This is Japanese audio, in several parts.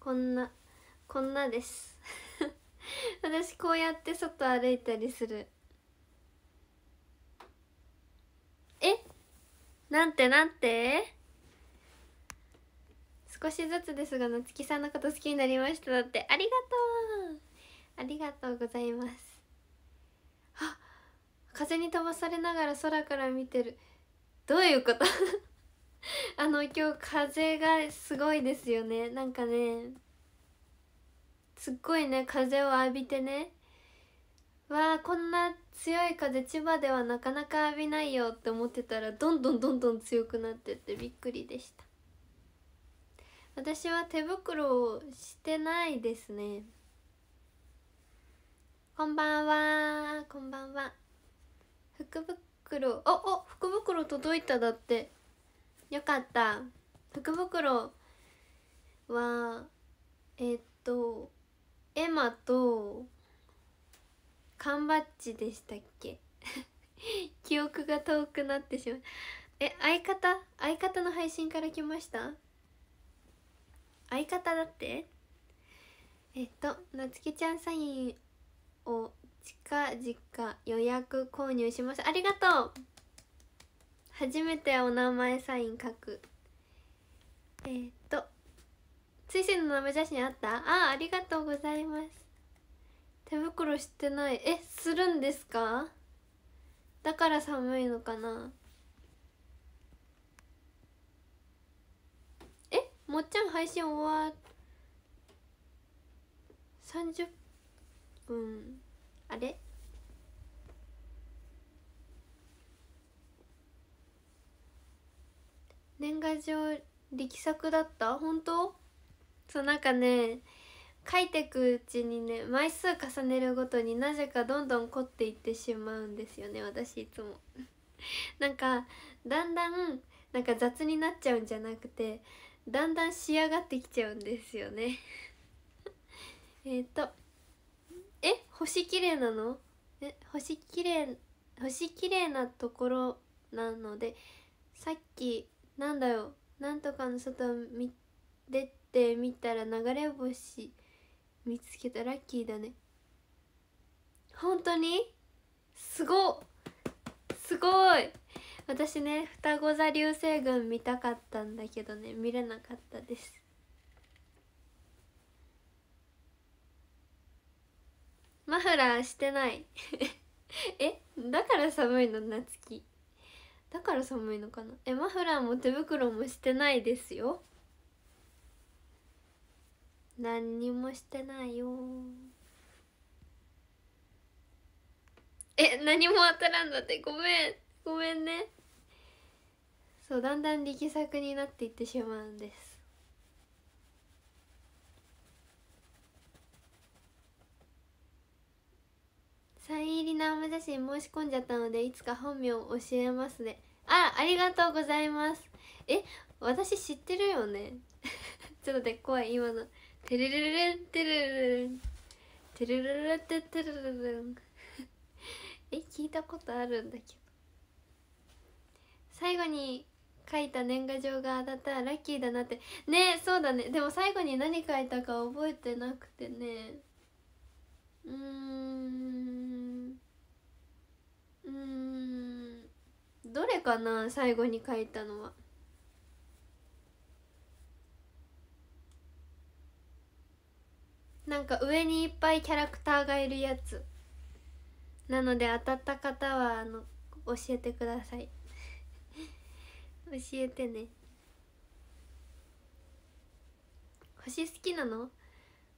こんなこんなです 私こうやって外歩いたりするえなんてなんて少しずつですが夏木さんのこと好きになりましただってありがとうありがとうございますあ風に飛ばされながら空から見てるどういうこと あの今日風がすごいですよねなんかねすっごいね風を浴びてねわあこんな強い風千葉ではなかなか浴びないよって思ってたらどんどんどんどん強くなってってびっくりでした私は手袋をしてないですねこんばんはこんばんは福袋おお福袋届いただってよかった福袋はえー、っとエマと缶バッジでしたっけ 記憶が遠くなってしまうえ相方相方の配信から来ました相方だってえっとなつきちゃんサインを近々予約購入しますありがとう初めてお名前サイン書くえー、っとついせの名前写真あったああありがとうございます手袋してないえするんですかだから寒いのかなえもっちゃん配信終わ30分あれ年賀状力作だった本当そうなんかね書いてくうちにね枚数重ねるごとになぜかどんどん凝っていってしまうんですよね私いつも なんかだんだんなんか雑になっちゃうんじゃなくてだんだん仕上がってきちゃうんですよね えっとえ星綺麗なのえ星綺麗星綺麗なところなのでさっきなんだよなんとかの外見出てみたら流れ星見つけたラッキーだね本当にすごすごい私ね双子座流星群見たかったんだけどね見れなかったですマフラーしてない えだから寒いの夏希だから寒いのかなえマフラーも手袋もしてないですよ何にもしてないよえ何も当たらんだってごめんごめんねそうだんだん力作になっていってしまうんですサイン入りの写真申し込んじゃったのでいつか本名を教えますねあありがとうございますえ私知ってるよね ちょっと待って怖い今のてるるるるんてるるるんてるるるっててるるるん え聞いたことあるんだけど最後に書いた年賀状が当たったらラッキーだなってねそうだねでも最後に何書いたか覚えてなくてねうんどれかな最後に書いたのはなんか上にいっぱいキャラクターがいるやつなので当たった方はあの教えてください 教えてね星好きなの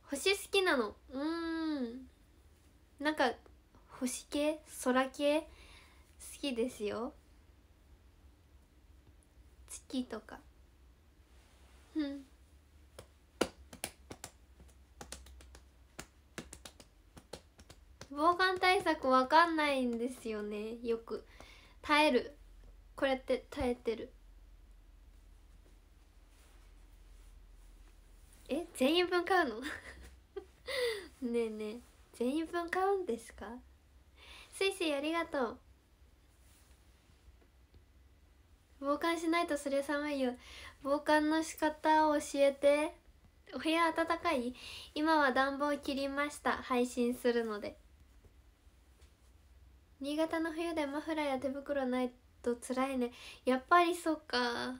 星好きなのうんなんか星系空系好きですよ月とかうん防寒対策わかんないんですよねよく耐えるこれって耐えてるえ全員分買うの ねえねえ全員分買うんですかスイスイありがとう防寒しないとそれ寒いよ防寒の仕方を教えてお部屋暖かい今は暖房切りました配信するので新潟の冬でマフラーや手袋ないと辛いねやっぱりそっか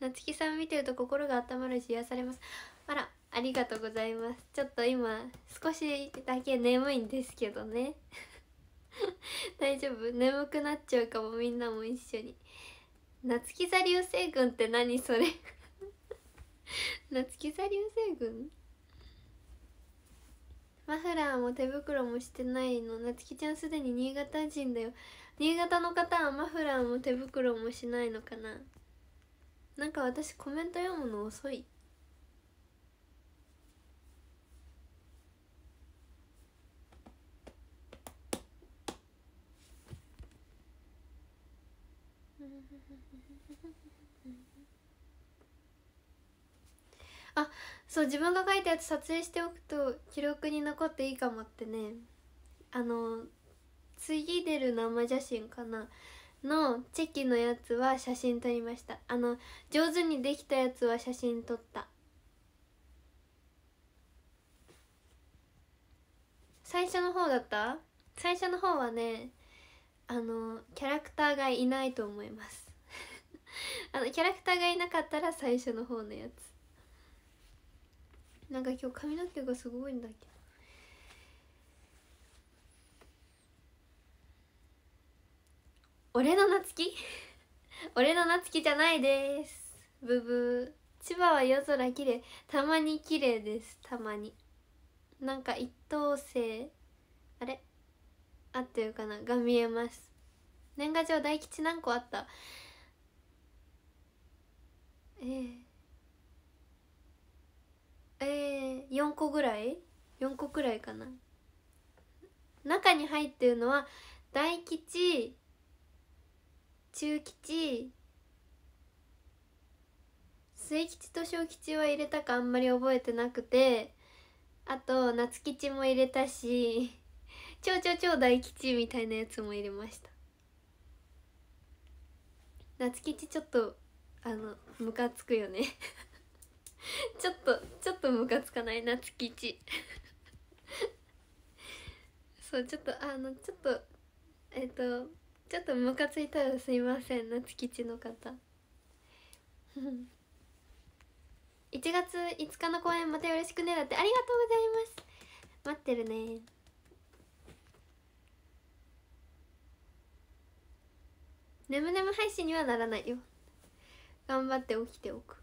夏木さん見てると心が温まるし癒されますあらありがとうございますちょっと今少しだけ眠いんですけどね 大丈夫眠くなっちゃうかもみんなも一緒に夏木座流星群って何それ 夏木座流星群マフラーも手袋もしてないの夏木ちゃんすでに新潟人だよ新潟の方はマフラーも手袋もしないのかななんか私コメント読むの遅いあそう自分が書いたやつ撮影しておくと記録に残っていいかもってねあの次出る生写真かなのチェキのやつは写真撮りましたあの上手にできたやつは写真撮った最初の方だった最初の方はねあのキャラクターがいないと思います あのキャラクターがいなかったら最初の方のやつなんか今日髪の毛がすごいんだけど俺の夏き 俺の夏きじゃないですブブー千葉は夜空綺麗たまに綺麗ですたまになんか一等星あれあってるかなが見えます年賀状大吉何個あったええーえー、4個ぐらい4個くらいかな中に入ってるのは大吉中吉末吉と小吉は入れたかあんまり覚えてなくてあと夏吉も入れたし超超 超大吉みたいなやつも入れました夏吉ちょっとあのムカつくよね ちょっとちょっとムカつかない夏吉 そうちょっとあのちょっとえっ、ー、とちょっとムカついたらすいません夏吉の方1 月5日の公演またよろしくねだってありがとうございます待ってるねねむねむ配信にはならないよ頑張って起きておく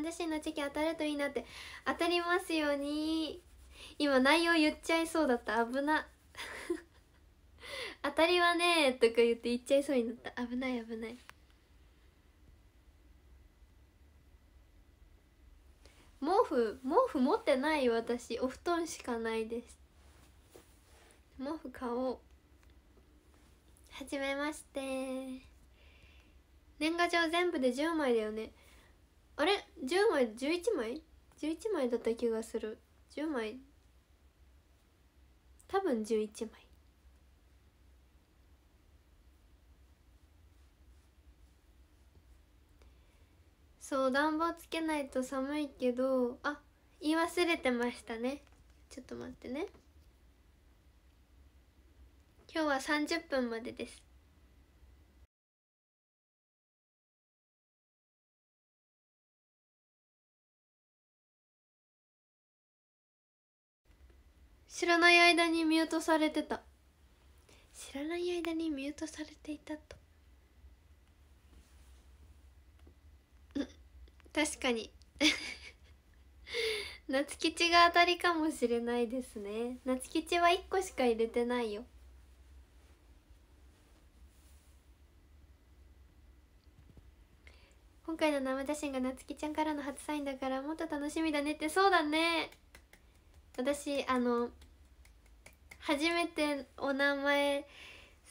分自身の知見当たるといいなって当たりますように今内容言っちゃいそうだった危な 当たりはねとか言って言っちゃいそうになった危ない危ない毛布毛布持ってない私お布団しかないです毛布買おうはじめまして年賀状全部で10枚だよねあれ10枚11枚 ?11 枚だった気がする10枚多分11枚そう暖房つけないと寒いけどあ言い忘れてましたねちょっと待ってね今日は30分までです知らない間にミュートされてた知らない間にミュートされていたと確かに 夏吉が当たりかもしれないですね夏吉は1個しか入れてないよ今回の生写真が夏希ちゃんからの初サインだからもっと楽しみだねってそうだね私あの初めてお名前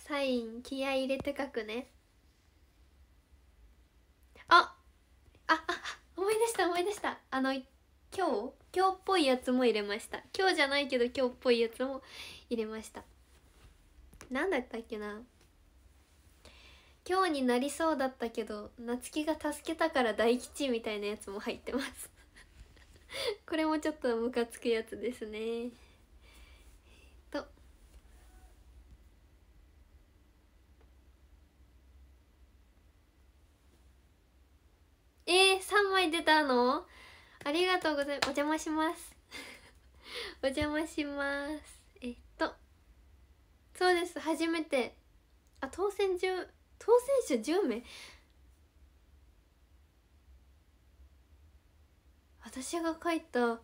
サイン気合い入れて書くねあああ思い出した思い出したあの今日今日っぽいやつも入れました今日じゃないけど今日っぽいやつも入れました何だったっけな今日になりそうだったけど夏希が助けたから大吉みたいなやつも入ってますれもちょっとムカつくやつですねええー、3枚出たのありがとうございますお邪魔します お邪魔しますえっとそうです初めてあ当選10当選者10名私が書いたあれ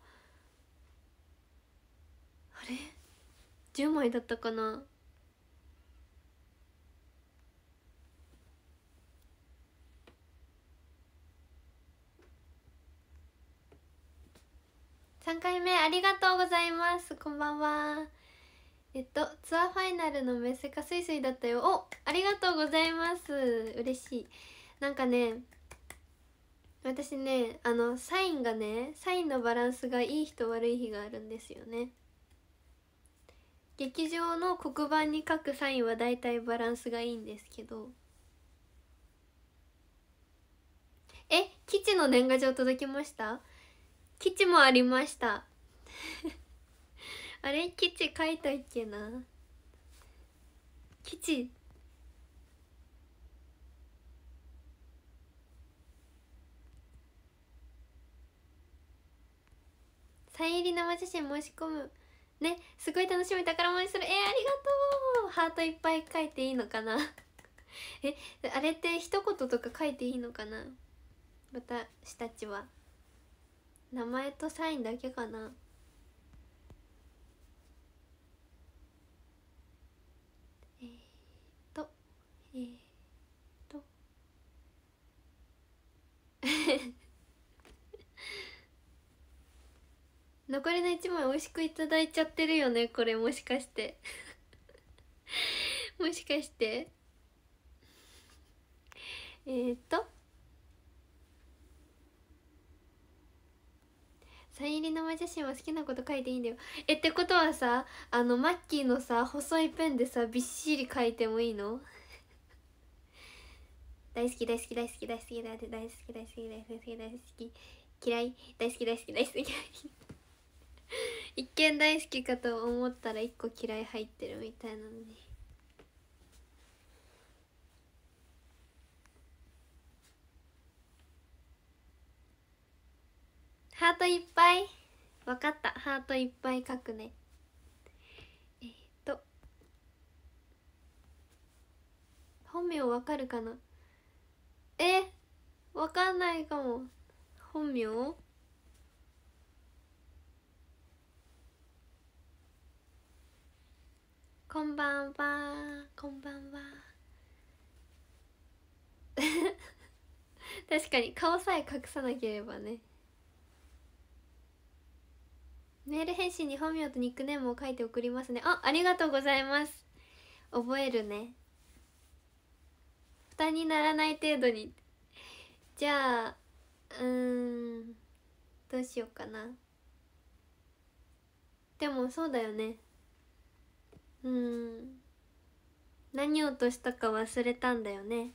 10枚だったかな3回目ありがとうございますこんばんはえっとツアーファイナルのメッセカスイスイだったよおありがとうございます嬉しいなんかね私ねあのサインがねサインのバランスがいい日と悪い日があるんですよね劇場の黒板に書くサインはだいたいバランスがいいんですけどえ基地の年賀状届きました基地もありました あれ基地書いたっけな基地サイン入り生写真申し込むねすごい楽しみ宝物にするえー、ありがとうハートいっぱい書いていいのかな えあれって一言とか書いていいのかな私たちは名前とサインだけかなえー、っとえー、っ と残りの1枚美味しくいただいちゃってるよねこれもしかして もしかしてえー、っとサイン入り生写真は好きなこと書いていいんだよえってことはさあのマッキーのさ細いペンでさびっしり書いてもいいの 大好き大好き大好き大好き大好き大好き大好き大好き大好き大好き嫌い大好き大好き大好き 一見大好きかと思ったら一個嫌い入ってるみたいなのにハートいっぱい分かったハートいっぱい書くねえっ、と本名わかるかなえわかんないかも本名こんばんはこんばんは 確かに顔さえ隠さなければねメール返信に本名とニックネームを書いて送りますねあありがとうございます覚えるね負担にならない程度にじゃあうんどうしようかなでもそうだよねうん何を落としたか忘れたんだよね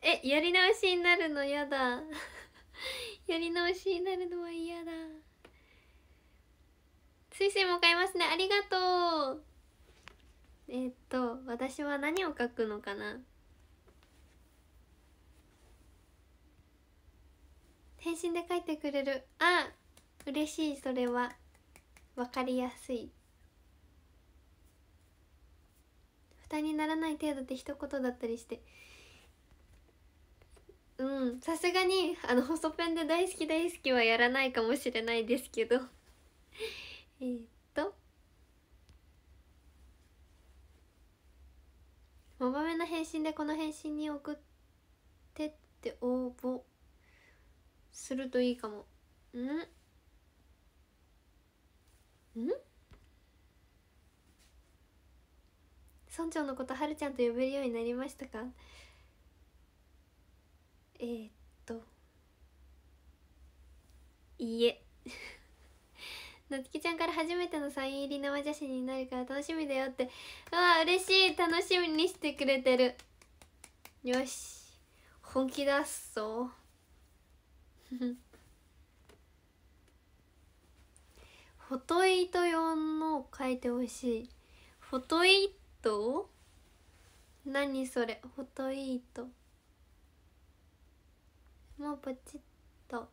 えやり直しになるのやだ やり直しになるのは嫌だ推薦も買いますねありがとうえー、っと私は何を書くのかな返信で書いてくれるあ嬉しいそれは分かりやすい負担にならない程度って一言だったりしてうんさすがにあの細ペンで大好き大好きはやらないかもしれないですけど えっとまばめの返信でこの返信に送ってって応募するといいかもうんん村長のことはるちゃんと呼べるようになりましたかえー、っといいえな つきちゃんから初めてのサイン入り生写真になるから楽しみだよってああ嬉しい楽しみにしてくれてるよし本気出すぞフォトイート用の書いてほしいフォトイート何それフォトイートもうポチッと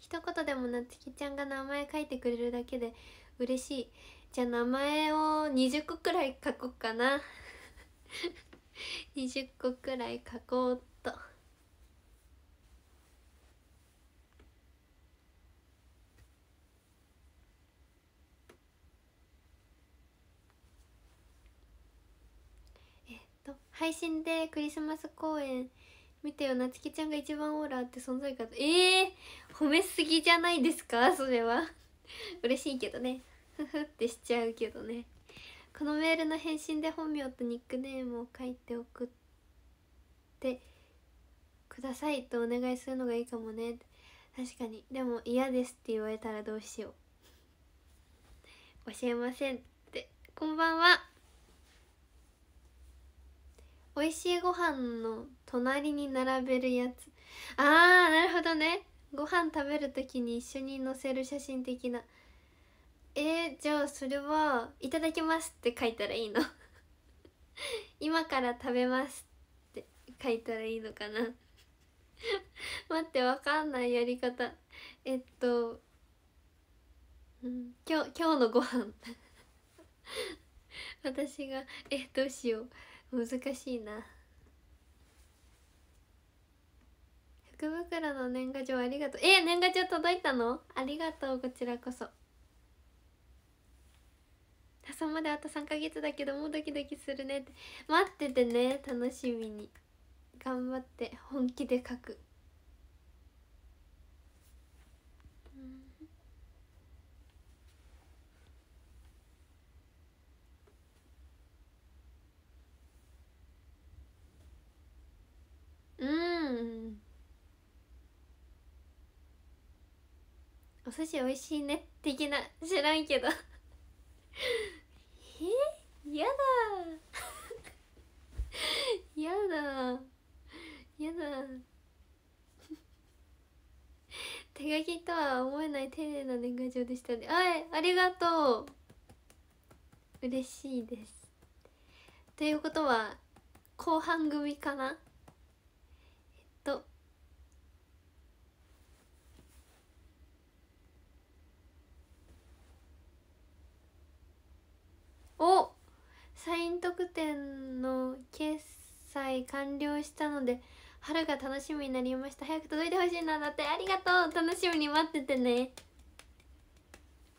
一言でもなつきちゃんが名前書いてくれるだけで嬉しいじゃあ名前を20個くらい書こうかな20個くらい書こうっ配信でクリスマス公演見てよなつきちゃんが一番オーラあって存在感ええー、褒めすぎじゃないですか それは 嬉しいけどね ふふってしちゃうけどねこのメールの返信で本名とニックネームを書いて送ってくださいとお願いするのがいいかもね確かにでも嫌ですって言われたらどうしよう教えませんってこんばんは美味しいご飯の隣に並べるやつあーなるほどねご飯食べる時に一緒に載せる写真的なえー、じゃあそれは「いただきます」って書いたらいいの 今から食べますって書いたらいいのかな 待ってわかんないやり方えっと、うん、今日今日のご飯 私がえどうしよう難しいな福袋の年賀状ありがとうえ年賀状届いたのありがとうこちらこそ朝まであと3ヶ月だけどもうドキドキするねって待っててね楽しみに頑張って本気で書くお寿司美味しいね的な知らんけど えやだ やだやだ 手書きとは思えない丁寧な年賀状でしたねはいありがとう嬉しいですということは後半組かなおサイン特典の決済完了したので春が楽しみになりました早く届いてほしいなだってありがとう楽しみに待っててね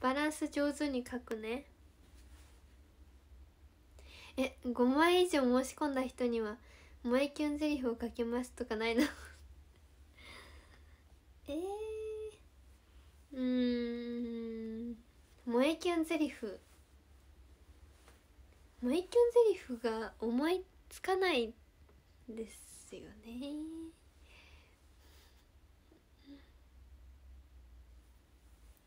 バランス上手に書くねえ5枚以上申し込んだ人には「萌えキュンゼリフを書けます」とかないの えー、うん萌えキュンゼリフマイキャンゼリフが思いつかないですよね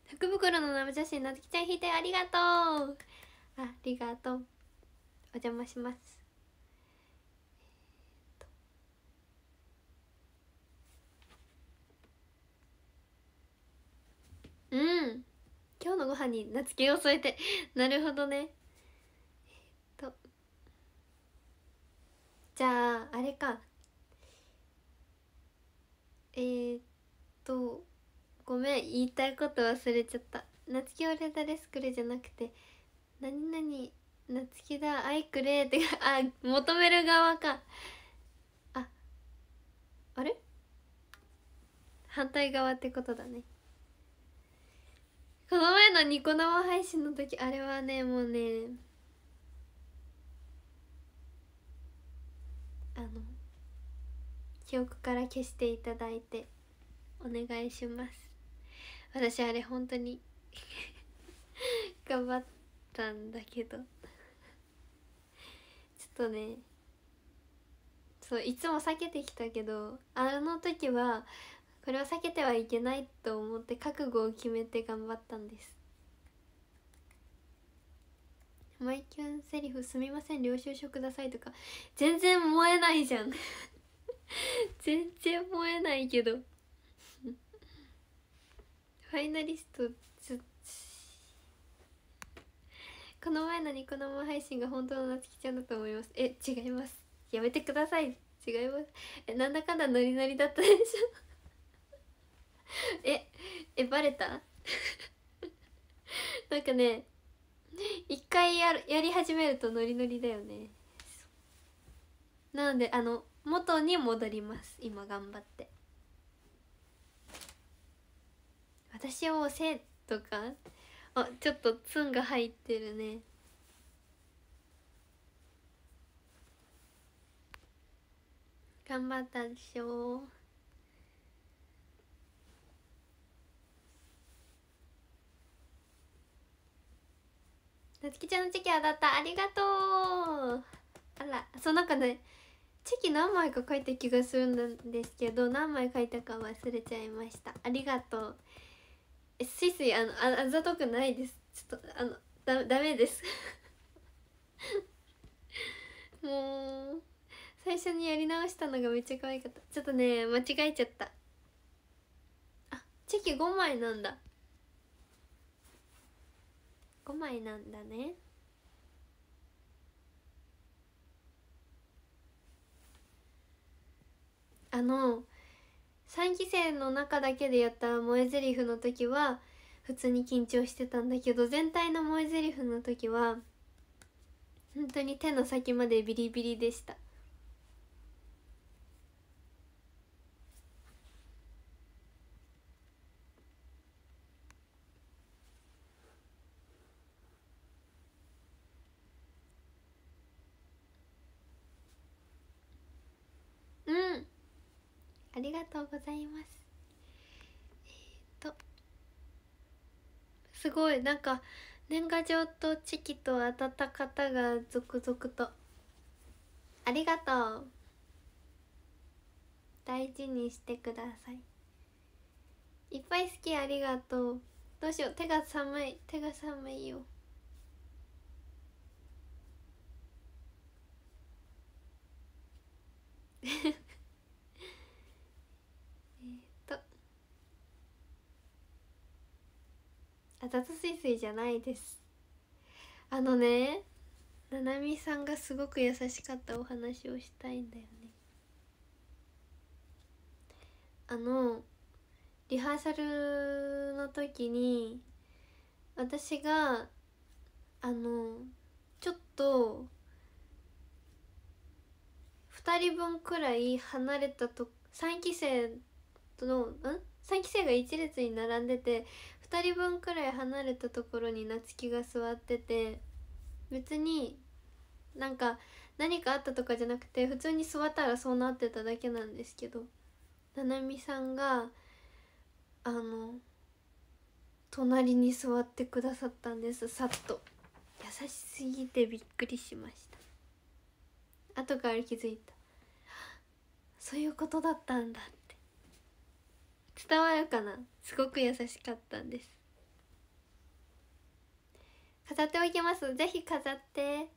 福袋の生写真なつきちゃん引いてありがとうありがとうお邪魔します、うん今日のご飯になつきを添えてなるほどねじゃああれかえー、っとごめん言いたいこと忘れちゃった「夏木俺だレスクレ」じゃなくて「何々夏きだ愛くれ」って あ求める側かああれ反対側ってことだねこの前のニコ生配信の時あれはねもうねあの記憶から消していただいてお願いします私あれ本当に頑張ったんだけどちょっとねそういつも避けてきたけどあの時はこれは避けてはいけないと思って覚悟を決めて頑張ったんですマイキュンセリフすみません領収書くださいとか全然燃えないじゃん 全然燃えないけど ファイナリストこの前のニコ生配信が本当のなつきちゃんだと思いますえ違いますやめてください違いますえなんだかんだノリノリだったでしょ ええバレたなんかね 一回ややり始めるとノリノリだよねなのであの元に戻ります今頑張って私をせとかあちょっとツンが入ってるね頑張ったでしょなつきちゃんのチェキ当たったありがとうあらそうなんかねチェキ何枚か書いた気がするんですけど何枚書いたか忘れちゃいましたありがとうえスイスあのああざとくないですちょっとあのだダメですもう最初にやり直したのがめっちゃ可愛かったちょっとね間違えちゃったあチェキ5枚なんだ5枚なんだねあの3期生の中だけでやった萌え台詞の時は普通に緊張してたんだけど全体の萌え台詞の時は本当に手の先までビリビリでしたがとうございますえー、っとすごいなんか年賀状とチキとたった方が続々とありがとう大事にしてくださいいっぱい好きありがとうどうしよう手が寒い手が寒いよ あ雑炊水じゃないですあのねななみさんがすごく優しかったお話をしたいんだよねあのリハーサルの時に私があのちょっと2人分くらい離れたと3期生のん3期生が1列に並んでて2人分くらい離れたところに夏希が座ってて別になんか何かあったとかじゃなくて普通に座ったらそうなってただけなんですけどななみさんがあの隣に座ってくださったんですさっと優しすぎてびっくりしました後から気づいたそういうことだったんだって伝わるかなすごく優しかったんです飾っておきますぜひ飾って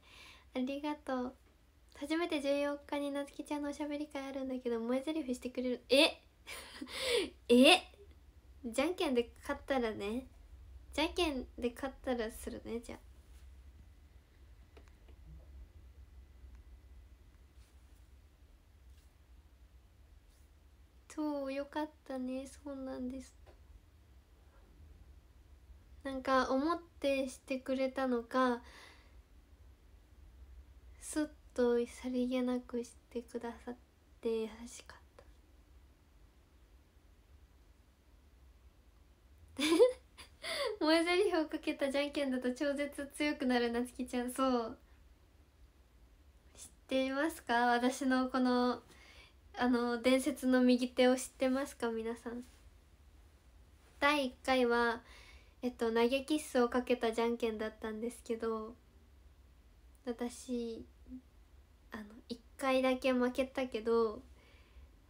ありがとう初めて14日になつきちゃんのおしゃべり会あるんだけど萌えリフしてくれるえ えじゃんけんで勝ったらねじゃんけんで勝ったらするねじゃあそうよかったねそうなんですなんか思ってしてくれたのかすっとさりげなくしてくださって優しかった萌え台詞をかけたじゃんけんだと超絶強くなるなつきちゃんそう知っていますか私のこのあの伝説の右手を知ってますか皆さん第1回はえっと投げキッスをかけたじゃんけんだったんですけど私あの1回だけ負けたけど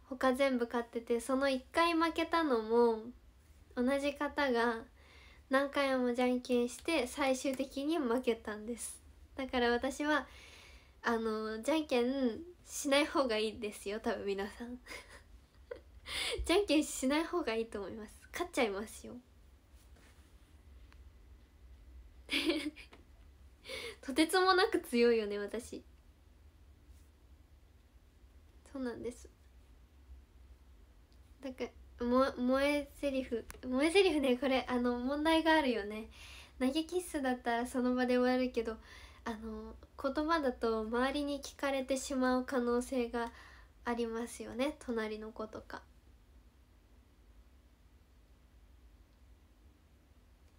他全部勝っててその1回負けたのも同じ方が何回もじゃんけんして最終的に負けたんですだから私はあのじゃんけんしない方がいいですよ多分皆さん じゃんけんしない方がいいと思います勝っちゃいますよ とてつもなく強いよね私そうなんですだからも萌えセリフ萌えセリフねこれあの問題があるよね投げキッスだったらその場で終わるけどあの言葉だと周りに聞かれてしまう可能性がありますよね隣の子とか。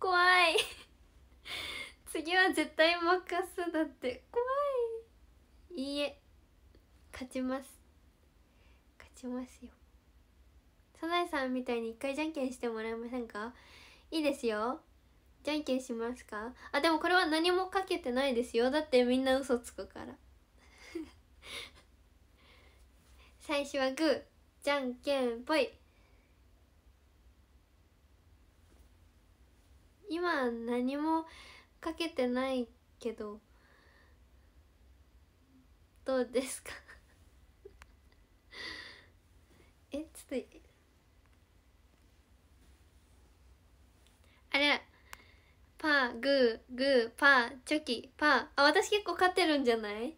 怖い 次は絶対任すだって怖いいいえ勝ちます勝ちますよサザエさんみたいに一回じゃんけんしてもらえませんかいいですよじゃんけんしますかあでもこれは何もかけてないですよだってみんな嘘つくから 最初はグーじゃんけんぽい今何もかけてないけどどうですか えちょっとあれパー、グー、グー、パー、チョキ、パー。あ、私結構勝ってるんじゃない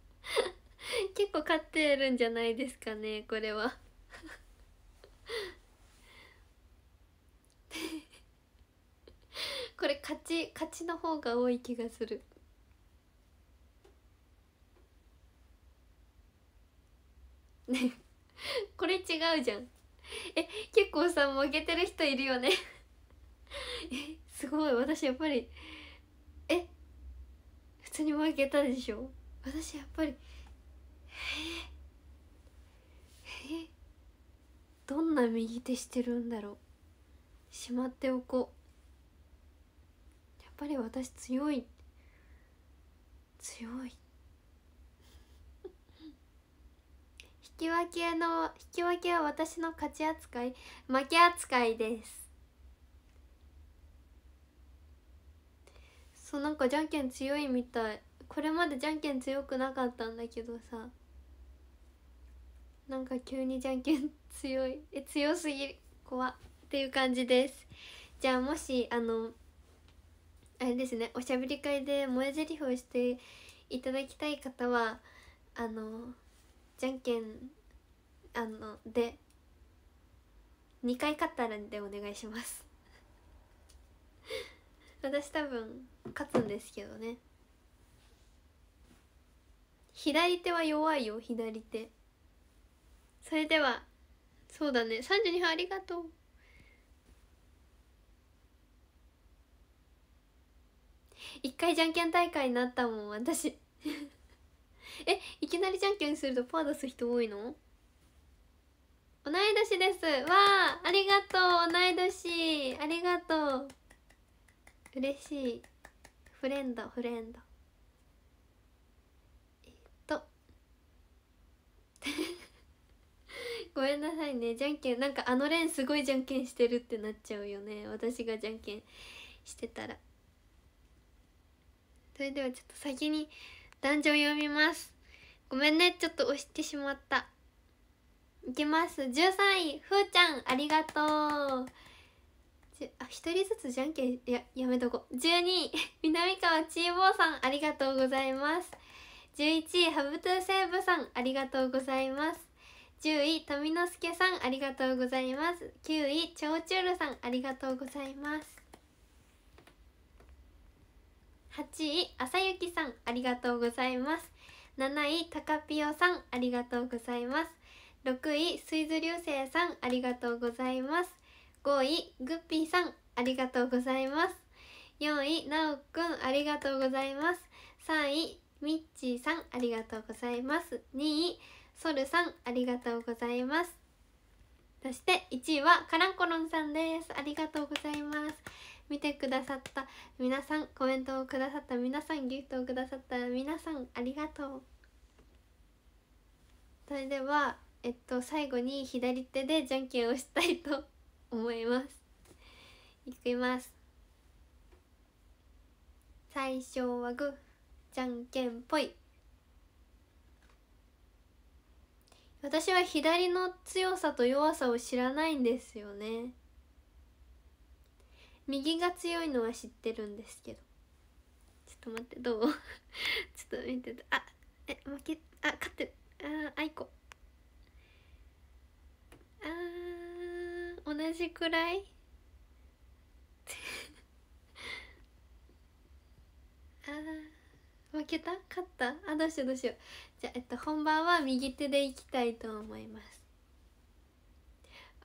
結構勝ってるんじゃないですかね、これは これ勝ち、勝ちの方が多い気がする。ね これ違うじゃんえ結構さ負けてる人いるよねえすごい私やっぱりえ普通に負けたでしょ私やっぱりえー、えどんな右手してるんだろうしまっておこうやっぱり私強い強い 引き分けの引き分けは私の勝ち扱い負け扱いですそうなんかじゃんけん強いみたいこれまでじゃんけん強くなかったんだけどさなんか急にじゃんけん強いえ強すぎる怖っていう感じですじゃあもしあのあれですねおしゃべり会で萌え台詞をしていただきたい方はあのじゃんけんあので2回勝ったらでお願いします私多分勝つんですけどね左手は弱いよ左手それではそうだね32分ありがとう一回じゃんけん大会になったもん私えいきなりじゃんけんするとパー出す人多いの同い年ですわあありがとう同い年ありがとう嬉しいフレンドフレンドえっと ごめんなさいねじゃんけんなんかあのレーンすごいじゃんけんしてるってなっちゃうよね私がじゃんけんしてたらそれではちょっと先に壇上読みますごめんねちょっと押してしまったいきます13位ふーちゃんありがとうあ一人ずつじゃんけんややめとこ12位 南川ちーぼーさんありがとうございます11位ハブトゥーセーブさんありがとうございます10位富之助さんありがとうございます9位ちょうちゅるさんありがとうございます8位あさゆきさんありがとうございます7位たかぴよさんありがとうございます6位水う流星さんありがとうございます5位グッピーさんありがとうございます4位ナオくんありがとうございます3位ミッチーさんありがとうございます2位ソルさんありがとうございますそして1位はカランコロンさんですありがとうございます見てくださった皆さんコメントをくださった皆さんギフトをくださった皆さんありがとうそれではえっと最後に左手でじゃんけんをしたいと思います行きます最初はグーじゃんけんぽい私は左の強さと弱さを知らないんですよね右が強いのは知ってるんですけどちょっと待ってどう ちょっと見ててあえ負けあ勝ってるあじくらい ああ負けた勝ったあどうしようどうしようじゃあ、えっと、本番は右手でいきたいと思います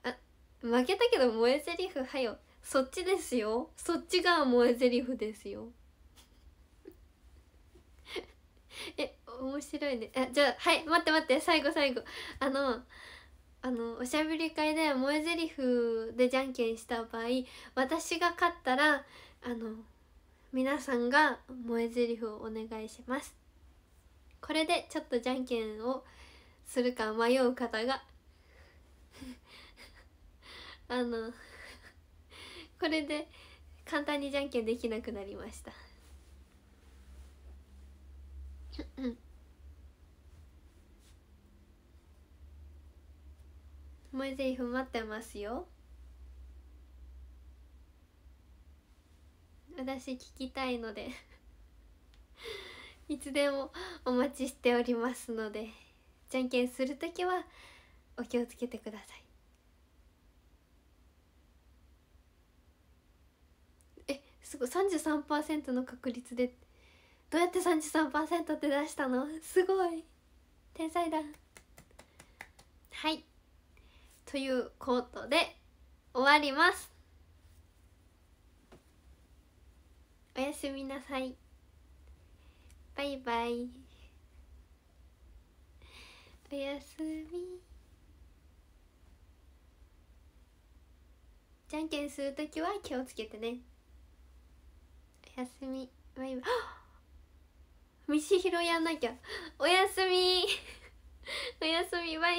あ負けたけど萌え台詞はよそっちですよそっちが萌え台詞ですよ え面白いねあじゃあはい待って待って最後最後あのあのおしゃべり会で萌えリフでじゃんけんした場合私が勝ったらあの皆さんが萌えリフをお願いしますこれでちょっとじゃんけんをするか迷う方が あのこれで簡単にじゃんけんできなくなりましたうん萌え台詞待ってますよ私聞きたいので いつでもお待ちしておりますのでじゃんけんする時はお気をつけてくださいえすごい33%の確率でどうやって33%って出したのすごい天才だはいということで終わりますおやすみなさいバイバイおやすみじゃんけんするときは気をつけてねおやすみバイバイ飯 拾いやんなきゃおやすみ おやすみバイ